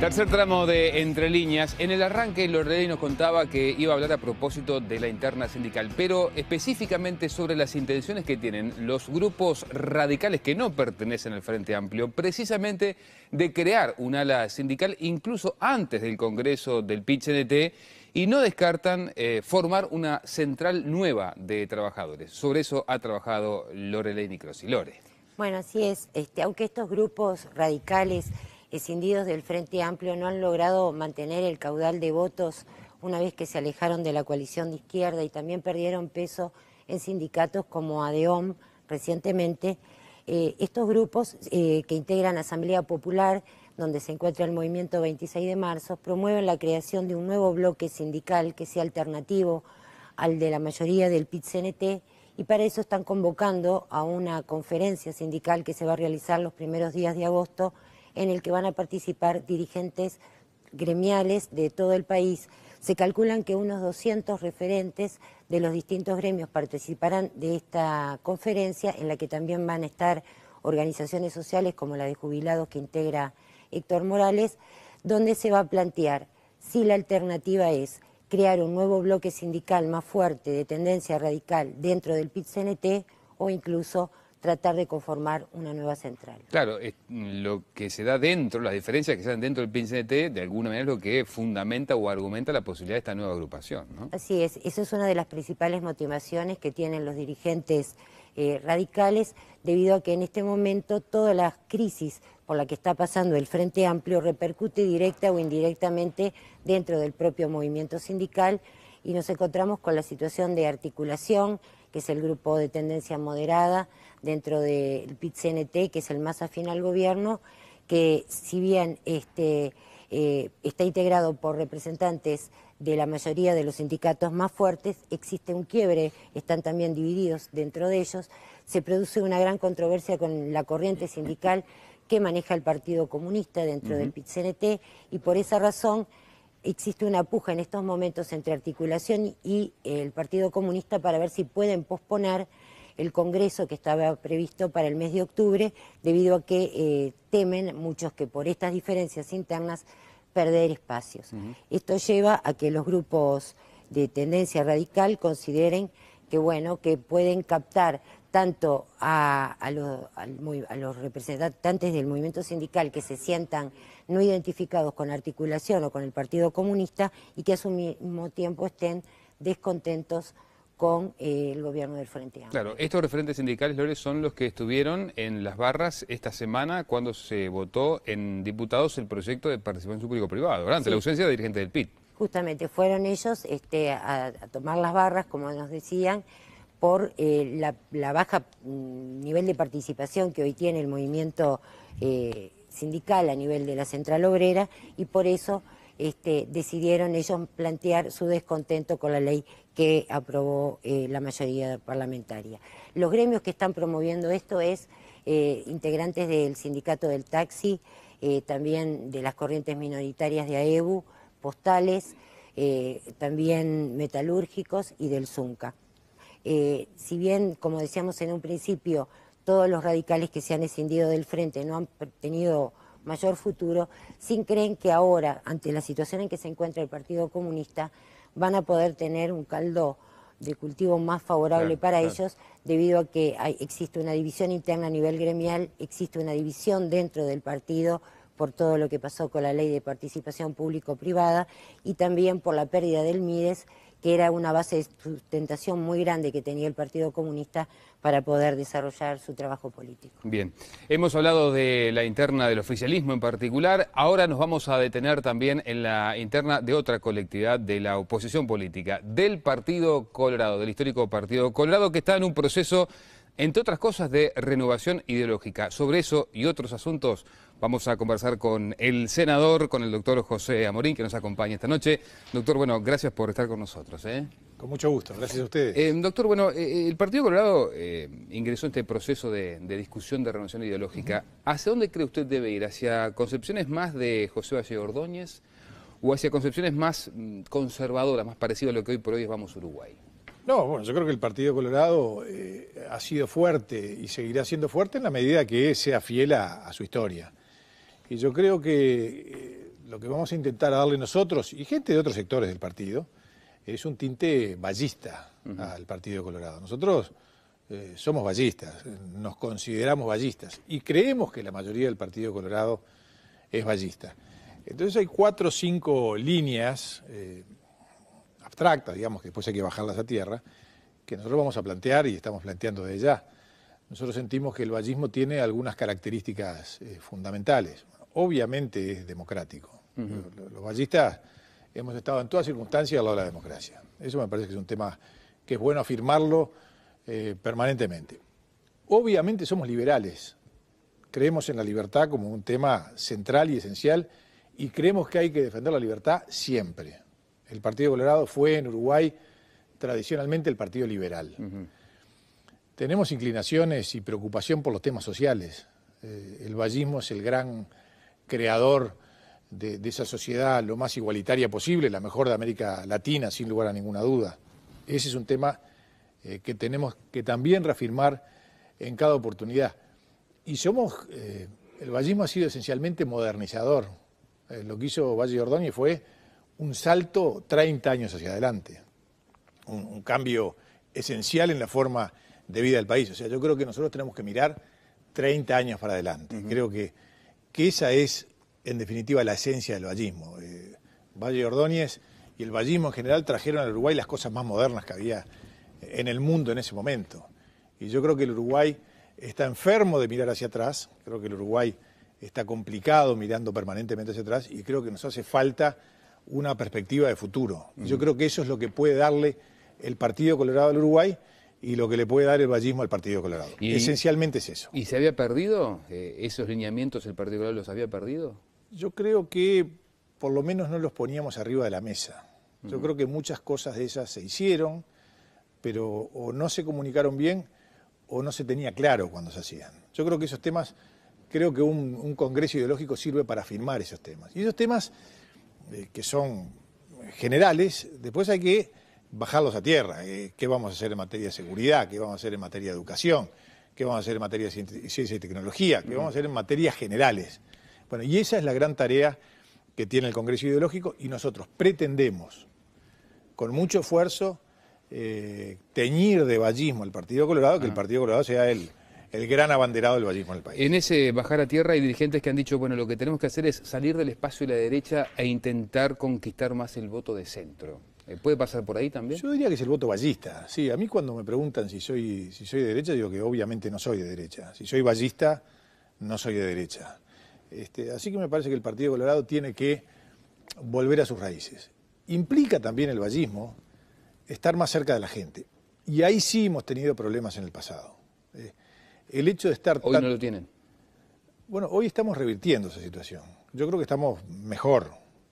Tercer tramo de Entre Líneas. En el arranque, Lorelei nos contaba que iba a hablar a propósito de la interna sindical, pero específicamente sobre las intenciones que tienen los grupos radicales que no pertenecen al Frente Amplio, precisamente de crear un ala sindical incluso antes del Congreso del NT, y no descartan eh, formar una central nueva de trabajadores. Sobre eso ha trabajado Lorelei Nicrosi. Lore. Bueno, así es. Este, aunque estos grupos radicales escindidos del Frente Amplio no han logrado mantener el caudal de votos una vez que se alejaron de la coalición de izquierda y también perdieron peso en sindicatos como ADEOM recientemente. Eh, estos grupos eh, que integran Asamblea Popular, donde se encuentra el movimiento 26 de marzo, promueven la creación de un nuevo bloque sindical que sea alternativo al de la mayoría del PIT-CNT y para eso están convocando a una conferencia sindical que se va a realizar los primeros días de agosto en el que van a participar dirigentes gremiales de todo el país. Se calculan que unos 200 referentes de los distintos gremios participarán de esta conferencia en la que también van a estar organizaciones sociales como la de jubilados que integra Héctor Morales, donde se va a plantear si la alternativa es crear un nuevo bloque sindical más fuerte de tendencia radical dentro del PIT-CNT o incluso tratar de conformar una nueva central. Claro, lo que se da dentro, las diferencias que se dan dentro del pincet de alguna manera es lo que fundamenta o argumenta la posibilidad de esta nueva agrupación. Así es, eso es una de las principales motivaciones que tienen los dirigentes eh, radicales, debido a que en este momento toda la crisis por la que está pasando el Frente Amplio repercute directa o indirectamente dentro del propio movimiento sindical y nos encontramos con la situación de articulación, que es el grupo de tendencia moderada dentro del PIT-CNT, que es el más afín al gobierno, que si bien este, eh, está integrado por representantes de la mayoría de los sindicatos más fuertes, existe un quiebre, están también divididos dentro de ellos, se produce una gran controversia con la corriente sindical que maneja el Partido Comunista dentro del pit y por esa razón existe una puja en estos momentos entre articulación y el Partido Comunista para ver si pueden posponer el Congreso que estaba previsto para el mes de octubre, debido a que eh, temen muchos que por estas diferencias internas perder espacios. Esto lleva a que los grupos de tendencia radical consideren que bueno, que pueden captar tanto a, los representantes del movimiento sindical que se sientan no identificados con articulación o con el Partido Comunista y que a su mismo tiempo estén descontentos con eh, el gobierno del Frente Amplio. Claro, estos referentes sindicales, Lore, son los que estuvieron en las barras esta semana cuando se votó en diputados el proyecto de participación público-privado, durante la ausencia de dirigente del PIT. Justamente, fueron ellos este, a tomar las barras, como nos decían, por eh, la, baja mm, nivel de participación que hoy tiene el movimiento eh, sindical a nivel de la central obrera y por eso este, decidieron ellos plantear su descontento con la ley que aprobó eh, la mayoría parlamentaria. Los gremios que están promoviendo esto es integrantes del sindicato del taxi, también de las corrientes minoritarias de AEBU, postales, también metalúrgicos y del ZUNCA. Eh, si bien, como decíamos en un principio, todos los radicales que se han escindido del frente no han tenido mayor futuro, sin creen que ahora, ante la situación en que se encuentra el Partido Comunista, van a poder tener un caldo de cultivo más favorable para ellos, debido a que existe una división interna a nivel gremial, existe una división dentro del partido por todo lo que pasó con la ley de participación público-privada y también por la pérdida del MIDES, que era una base de sustentación muy grande que tenía el Partido Comunista para poder desarrollar su trabajo político. Bien, hemos hablado de la interna del oficialismo en particular, ahora nos vamos a detener también en la interna de otra colectividad de la oposición política, del Partido Colorado, del histórico Partido Colorado, que está en un proceso, entre otras cosas, de renovación ideológica. Sobre eso y otros asuntos Vamos a conversar con el senador, con el doctor José Amorín, que nos acompaña esta noche. Doctor, bueno, gracias por estar con nosotros. ¿eh? Con mucho gusto, gracias a ustedes. Eh, doctor, bueno, eh, el Partido Colorado ingresó en este proceso de, discusión de renovación ideológica. ¿Hacia dónde cree usted debe ir? ¿Hacia concepciones más de José Valle Ordóñez o hacia concepciones más mm, conservadoras, más parecidas a lo que hoy por hoy es Vamos Uruguay? No, bueno, yo creo que el Partido Colorado ha sido fuerte y seguirá siendo fuerte en la medida que sea fiel a su historia. Y yo creo que eh, lo que vamos a intentar darle nosotros y gente de otros sectores del partido es un tinte ballista al Partido Colorado. Nosotros eh, somos ballistas, nos consideramos ballistas y creemos que la mayoría del Partido Colorado es ballista. Entonces hay cuatro o cinco líneas eh, abstractas, digamos, que después hay que bajarlas a tierra, que nosotros vamos a plantear y estamos planteando desde ya. Nosotros sentimos que el ballismo tiene algunas características fundamentales obviamente es democrático. los, ballistas hemos estado en todas circunstancias al lado de la democracia. Eso me parece que es un tema que es bueno afirmarlo eh, permanentemente. Obviamente somos liberales, creemos en la libertad como un tema central y esencial y creemos que hay que defender la libertad siempre. El Partido Colorado fue en Uruguay tradicionalmente el Partido Liberal. Tenemos inclinaciones y preocupación por los temas sociales. Eh, el vallismo es el gran creador de, esa sociedad lo más igualitaria posible, la mejor de América Latina, sin lugar a ninguna duda. Ese es un tema eh, que tenemos que también reafirmar en cada oportunidad. Y somos, eh, el vallismo ha sido esencialmente modernizador. Eh, lo que hizo Valle de Ordóñez fue un salto 30 años hacia adelante, un, cambio esencial en la forma de vida del país. O sea, yo creo que nosotros tenemos que mirar 30 años para adelante. Creo que que esa es, en definitiva, la esencia del vallismo. Eh, Valle Ordóñez y el vallismo en general trajeron al Uruguay las cosas más modernas que había eh, en el mundo en ese momento. Y yo creo que el Uruguay está enfermo de mirar hacia atrás, creo que el Uruguay está complicado mirando permanentemente hacia atrás y creo que nos hace falta una perspectiva de futuro. Y Yo mm. creo que eso es lo que puede darle el Partido Colorado al Uruguay y lo que le puede dar el vallismo al Partido Colorado. Esencialmente es eso. ¿Y se había perdido? Eh, ¿Esos lineamientos el Partido Colorado los había perdido? Yo creo que por lo menos no los poníamos arriba de la mesa. Yo creo que muchas cosas de esas se hicieron, pero o no se comunicaron bien o no se tenía claro cuando se hacían. Yo creo que esos temas, creo que un, congreso ideológico sirve para afirmar esos temas. Y esos temas eh, que son generales, después hay que bajarlos a tierra. Eh, ¿Qué vamos a hacer en materia de seguridad? ¿Qué vamos a hacer en materia de educación? ¿Qué vamos a hacer en materia de ciencia y tecnología? ¿Qué vamos a hacer en materias generales? Bueno, y esa es la gran tarea que tiene el Congreso Ideológico y nosotros pretendemos, con mucho esfuerzo, eh, teñir de vallismo el Partido Colorado, que el Partido Colorado sea el, el gran abanderado del vallismo en país. En ese bajar a tierra hay dirigentes que han dicho, bueno, lo que tenemos que hacer es salir del espacio de la derecha e intentar conquistar más el voto de centro. Eh, ¿Puede pasar por ahí también? Yo diría que es el voto ballista. Sí, a mí cuando me preguntan si soy, si soy de derecha, digo que obviamente no soy de derecha. Si soy ballista, no soy de derecha. Este, así que me parece que el Partido Colorado tiene que volver a sus raíces. Implica también el ballismo, estar más cerca de la gente. Y ahí sí hemos tenido problemas en el pasado. Eh, el hecho de estar... Hoy no lo tienen. Bueno, hoy estamos revirtiendo esa situación. Yo creo que estamos mejor,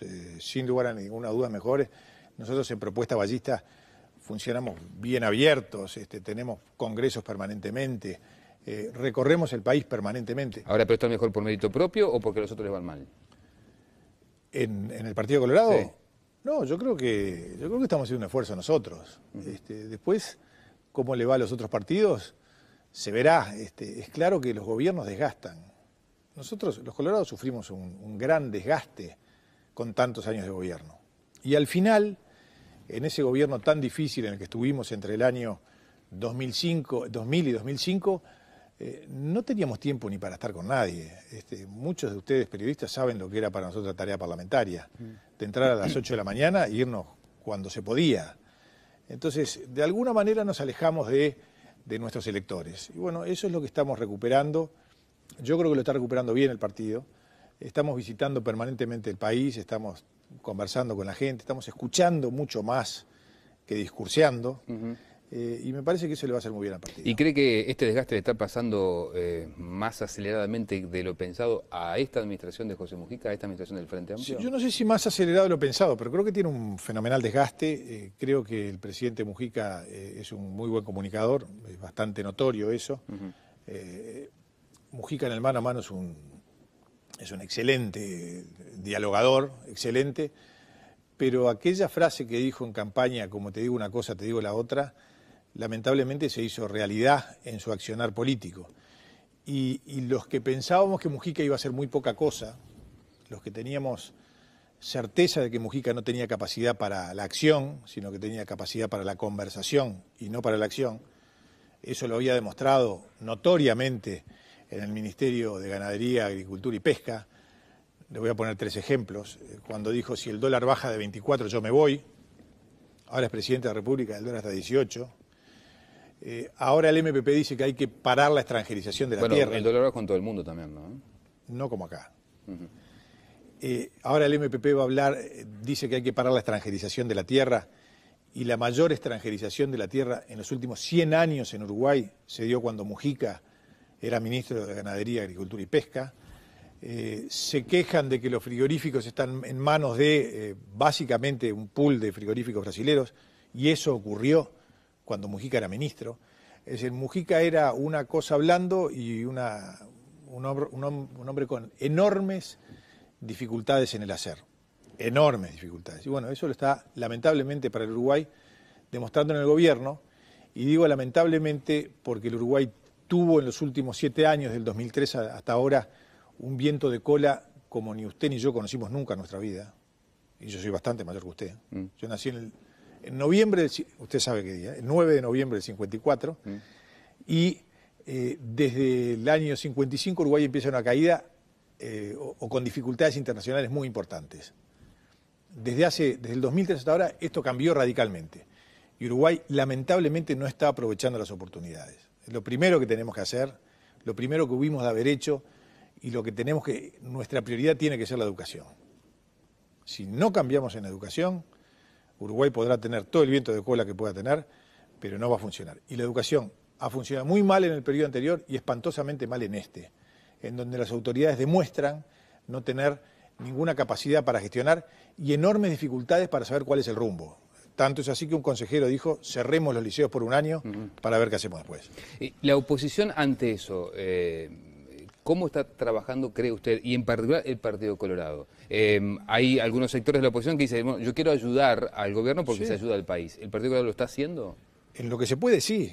eh, sin lugar a ninguna duda mejores nosotros en Propuesta Ballista funcionamos bien abiertos, este, tenemos congresos permanentemente, eh, recorremos el país permanentemente. Ahora, pero está mejor por mérito propio o porque los otros les van mal. ¿En, el Partido Colorado? No, yo creo que yo creo que estamos haciendo un esfuerzo nosotros. Este, después, cómo le va a los otros partidos, se verá. Este, es claro que los gobiernos desgastan. Nosotros, los colorados, sufrimos un gran desgaste con tantos años de gobierno. Y al final, en ese gobierno tan difícil en el que estuvimos entre el año 2005, 2000 y 2005, eh, no teníamos tiempo ni para estar con nadie. Este, muchos de ustedes periodistas saben lo que era para nosotros la tarea parlamentaria, mm. de entrar a las 8 de la mañana e irnos cuando se podía. Entonces, de alguna manera nos alejamos de, de nuestros electores. Y bueno, eso es lo que estamos recuperando. Yo creo que lo está recuperando bien el partido. Estamos visitando permanentemente el país, estamos conversando con la gente, estamos escuchando mucho más que discurseando. Eh, y me parece que eso le va a hacer muy bien a partir. ¿Y cree que este desgaste le está pasando eh, más aceleradamente de lo pensado a esta administración de José Mujica, a esta administración del Frente Amplio? yo no sé si más acelerado de lo pensado, pero creo que tiene un fenomenal desgaste. Eh, creo que el presidente Mujica es un muy buen comunicador, es bastante notorio eso. Mujica en el mano a mano es un es un excelente dialogador, excelente, pero aquella frase que dijo en campaña, como te digo una cosa, te digo la otra, lamentablemente se hizo realidad en su accionar político. Y, los que pensábamos que Mujica iba a ser muy poca cosa, los que teníamos certeza de que Mujica no tenía capacidad para la acción, sino que tenía capacidad para la conversación y no para la acción, eso lo había demostrado notoriamente en el Ministerio de Ganadería, Agricultura y Pesca. Le voy a poner tres ejemplos. Eh, cuando dijo, si el dólar baja de 24, yo me voy. Ahora es presidente de la República, el dólar está 18. Eh, ahora el MPP dice que hay que parar la extranjerización de la bueno, tierra. El dólar va con todo el mundo también, ¿no? No como acá. Eh, ahora el MPP va a hablar, dice que hay que parar la extranjerización de la tierra y la mayor extranjerización de la tierra en los últimos 100 años en Uruguay se dio cuando Mujica era ministro de Ganadería, Agricultura y Pesca. Eh, se quejan de que los frigoríficos están en manos de eh, básicamente un pool de frigoríficos brasileños, y eso ocurrió cuando Mujica era ministro. Es decir, Mujica era una cosa hablando y una, un hombre con enormes dificultades en el hacer, enormes dificultades. Y bueno, eso lo está lamentablemente para el Uruguay demostrando en el gobierno y digo lamentablemente porque el Uruguay tuvo en los últimos siete años, del 2003 hasta ahora, un viento de cola como ni usted ni yo conocimos nunca en nuestra vida. Y yo soy bastante mayor que usted. Mm. Yo nací en, noviembre, del, usted sabe qué día, el 9 de noviembre del 54. Y mm. eh, desde el año 55 Uruguay empieza una caída eh, o, con dificultades internacionales muy importantes. Desde, hace, desde el 2003 hasta ahora esto cambió radicalmente. Y Uruguay lamentablemente no está aprovechando las oportunidades lo primero que tenemos que hacer, lo primero que hubimos de haber hecho y lo que tenemos que, nuestra prioridad tiene que ser la educación. Si no cambiamos en educación, Uruguay podrá tener todo el viento de cola que pueda tener, pero no va a funcionar. Y la educación ha funcionado muy mal en el periodo anterior y espantosamente mal en este, en donde las autoridades demuestran no tener ninguna capacidad para gestionar y enormes dificultades para saber cuál es el rumbo. Tanto es así que un consejero dijo, cerremos los liceos por un año para ver qué hacemos después. la oposición ante eso, eh, ¿cómo está trabajando, cree usted, y en particular el Partido Colorado? Eh, hay algunos sectores de la oposición que dicen, yo quiero ayudar al gobierno porque se ayuda al país. ¿El Partido Colorado lo está haciendo? En lo que se puede, sí.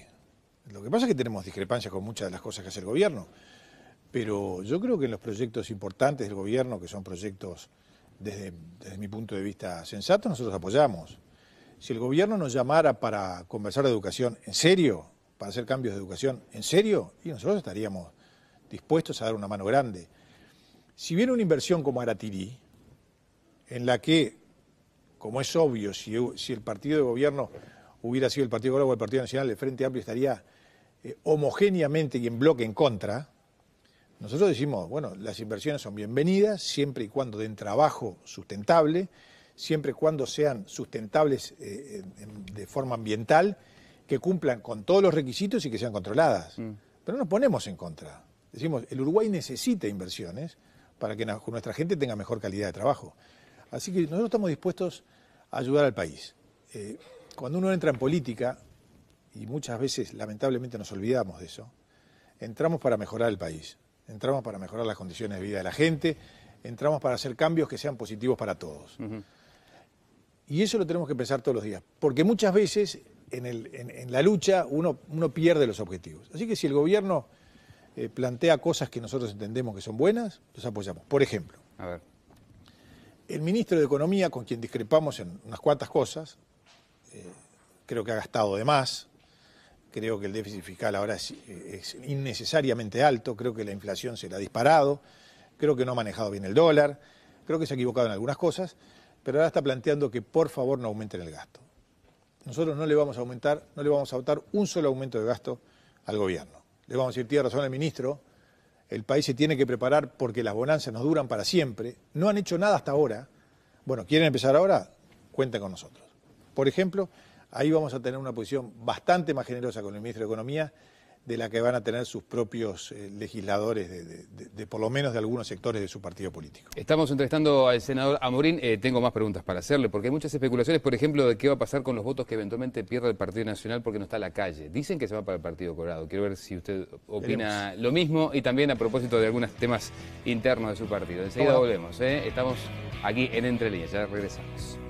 Lo que pasa es que tenemos discrepancias con muchas de las cosas que hace el gobierno. Pero yo creo que en los proyectos importantes del gobierno, que son proyectos desde, desde mi punto de vista sensato, nosotros apoyamos. Si el gobierno nos llamara para conversar de educación en serio, para hacer cambios de educación en serio, y nosotros estaríamos dispuestos a dar una mano grande. Si viene una inversión como Aratirí, en la que, como es obvio, si, el partido de gobierno hubiera sido el Partido Colorado o el Partido Nacional, el Frente Amplio estaría eh, homogéneamente y en bloque en contra, nosotros decimos, bueno, las inversiones son bienvenidas siempre y cuando den trabajo sustentable siempre y cuando sean sustentables eh, de forma ambiental, que cumplan con todos los requisitos y que sean controladas. Mm. Pero no nos ponemos en contra. Decimos, el Uruguay necesita inversiones para que nuestra gente tenga mejor calidad de trabajo. Así que nosotros estamos dispuestos a ayudar al país. Eh, cuando uno entra en política, y muchas veces lamentablemente nos olvidamos de eso, entramos para mejorar el país, entramos para mejorar las condiciones de vida de la gente, entramos para hacer cambios que sean positivos para todos. Y eso lo tenemos que pensar todos los días, porque muchas veces en, la lucha uno, uno, pierde los objetivos. Así que si el gobierno eh, plantea cosas que nosotros entendemos que son buenas, los apoyamos. Por ejemplo, el ministro de Economía, con quien discrepamos en unas cuantas cosas, eh, creo que ha gastado de más, creo que el déficit fiscal ahora es, es, innecesariamente alto, creo que la inflación se la ha disparado, creo que no ha manejado bien el dólar, creo que se ha equivocado en algunas cosas pero ahora está planteando que por favor no aumenten el gasto. Nosotros no le vamos a aumentar, no le vamos a votar un solo aumento de gasto al gobierno. Le vamos a decir, tiene razón el ministro, el país se tiene que preparar porque las bonanzas nos duran para siempre, no han hecho nada hasta ahora. Bueno, ¿quieren empezar ahora? Cuenten con nosotros. Por ejemplo, ahí vamos a tener una posición bastante más generosa con el ministro de Economía de la que van a tener sus propios eh, legisladores, de, por lo menos de algunos sectores de su partido político. Estamos entrevistando al senador Amorín. Eh, tengo más preguntas para hacerle, porque hay muchas especulaciones, por ejemplo, de qué va a pasar con los votos que eventualmente pierda el Partido Nacional porque no está a la calle. Dicen que se va para el Partido Colorado. Quiero ver si usted opina lo mismo y también a propósito de algunos temas internos de su partido. Enseguida volvemos. ¿eh? Estamos aquí en Entre Líneas. Ya regresamos.